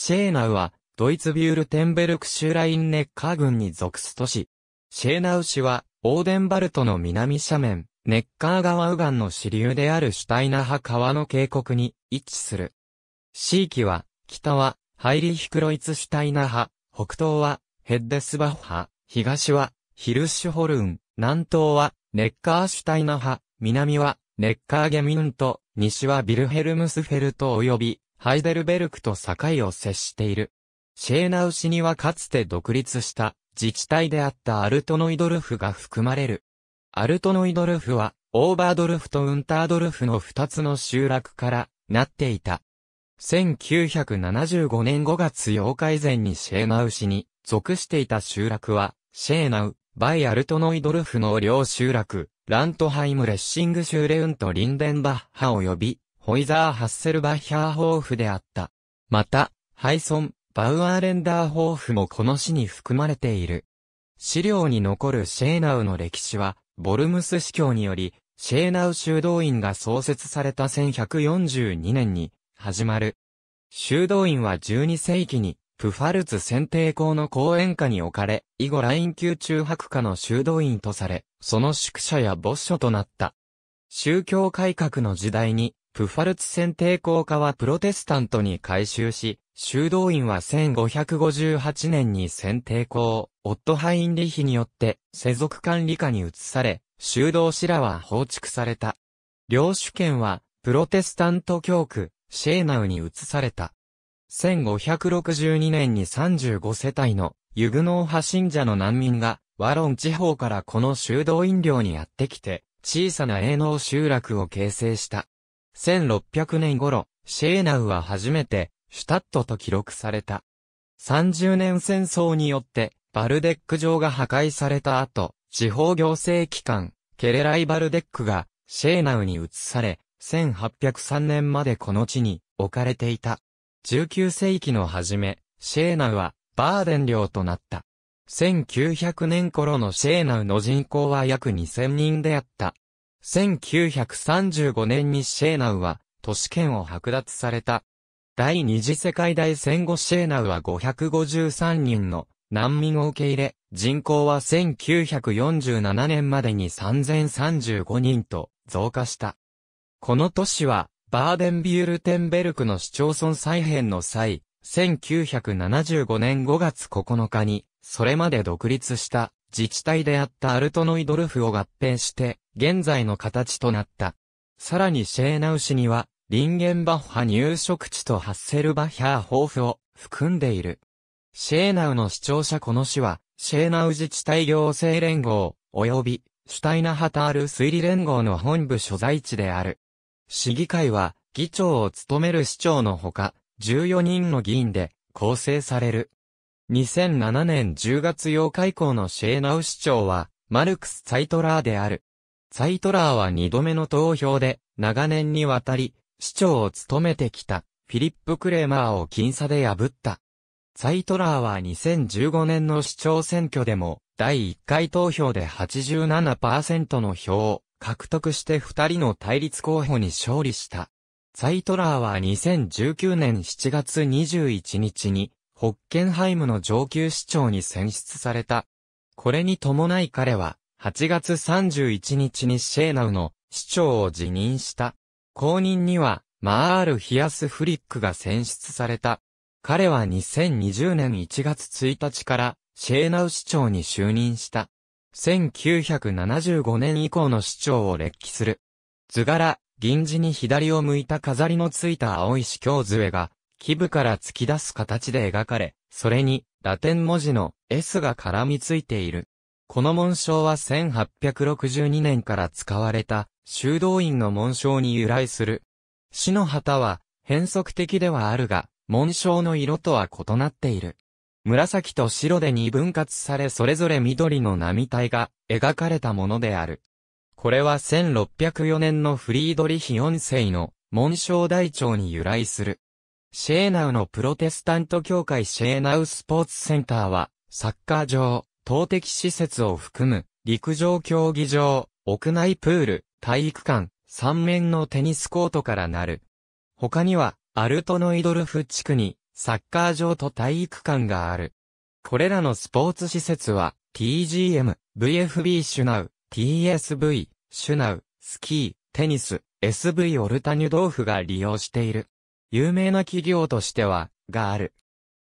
シェーナウは、ドイツビュールテンベルクシュラインネッカー郡に属す都市。シェーナウ市は、オーデンバルトの南斜面、ネッカー川右岸の支流であるシュタイナハ川の渓谷に位置する。地域は、北は、ハイリヒクロイツシュタイナハ、北東は、ヘッデスバッハ、東は、ヒルシュホルン、南東は、ネッカーシュタイナハ、南は、ネッカーゲミント、西はビルヘルムスフェルト及び、ハイデルベルクと境を接している。シェーナウ市にはかつて独立した自治体であったアルトノイドルフが含まれる。アルトノイドルフは、オーバードルフとウンタードルフの二つの集落からなっていた。1975年5月8日以前にシェーナウ市に属していた集落は、シェーナウ、バイアルトノイドルフの両集落、ラントハイムレッシングシューレウンとリンデンバッハ及び、ホイザー・ハッセルバッヒャーホーフであった。また、ハイソン、バウアーレンダーホーフもこの詩に含まれている。資料に残るシェーナウの歴史は、ボルムス司教により、シェーナウ修道院が創設された1142年に始まる。修道院は12世紀に、プファルツ選定校の講演下に置かれ、以後ライン級中白下の修道院とされ、その宿舎や墓所となった。宗教改革の時代に、プファルツ選定校家はプロテスタントに改修し、修道院は1558年に選定校、オットハインリヒによって世俗管理下に移され、修道士らは放逐された。領主権はプロテスタント教区、シェーナウに移された。1562年に35世帯のユグノー派信者の難民がワロン地方からこの修道院領にやってきて、小さな営農集落を形成した。1600年頃、シェーナウは初めて、シュタットと記録された。30年戦争によって、バルデック城が破壊された後、地方行政機関、ケレライバルデックが、シェーナウに移され、1803年までこの地に置かれていた。19世紀の初め、シェーナウはバーデン領となった。1900年頃のシェーナウの人口は約2000人であった。1935年にシェーナウは都市圏を剥奪された。第二次世界大戦後シェーナウは553人の難民を受け入れ、人口は1947年までに3035人と増加した。この都市は、バーデンビュールテンベルクの市町村再編の際、1975年5月9日に、それまで独立した自治体であったアルトノイドルフを合併して、現在の形となった。さらにシェーナウ市には、リンゲンバッハ入植地とハッセルバッハー豊富を含んでいる。シェーナウの視聴者この市は、シェーナウ自治体行政連合、及び、シュタイナハタール推理連合の本部所在地である。市議会は、議長を務める市長のほか、14人の議員で構成される。2007年10月8日以降のシェーナウ市長は、マルクス・サイトラーである。ザイトラーは二度目の投票で、長年にわたり、市長を務めてきた、フィリップ・クレーマーを僅差で破った。ザイトラーは2015年の市長選挙でも、第1回投票で87%の票を獲得して2人の対立候補に勝利した。ザイトラーは2019年7月21日に、ホッケンハイムの上級市長に選出された。これに伴い彼は、8月31日にシェーナウの市長を辞任した。後任には、マール・ヒアス・フリックが選出された。彼は2020年1月1日からシェーナウ市長に就任した。1975年以降の市長を列記する。図柄、銀字に左を向いた飾りのついた青い司教図絵が、基部から突き出す形で描かれ、それに、ラテン文字の S が絡みついている。この紋章は1862年から使われた修道院の紋章に由来する。死の旗は変則的ではあるが、紋章の色とは異なっている。紫と白で二分割されそれぞれ緑の波体が描かれたものである。これは1604年のフリードリヒ4世の紋章台帳に由来する。シェーナウのプロテスタント教会シェーナウスポーツセンターはサッカー場、投擲施設を含む、陸上競技場、屋内プール、体育館、三面のテニスコートからなる。他には、アルトノイドルフ地区に、サッカー場と体育館がある。これらのスポーツ施設は、TGM、VFB シュナウ、TSV、シュナウ、スキー、テニス、SV オルタニュドーフが利用している。有名な企業としては、がある。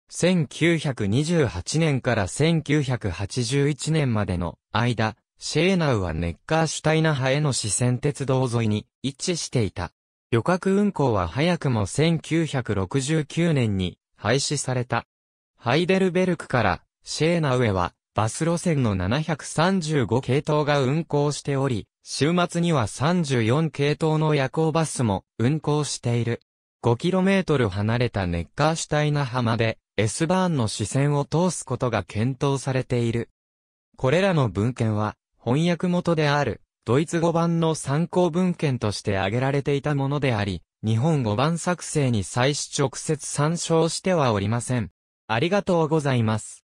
1928年から1981年までの間、シェーナウはネッカーシュタイナハへの支線鉄道沿いに位置していた。旅客運行は早くも1969年に廃止された。ハイデルベルクからシェーナウへはバス路線の735系統が運行しており、週末には34系統の夜行バスも運行している。5km 離れたネッカーシュタイナハまで S バーンの視線を通すことが検討されている。これらの文献は、翻訳元である、ドイツ語版の参考文献として挙げられていたものであり、日本語版作成に際し直接参照してはおりません。ありがとうございます。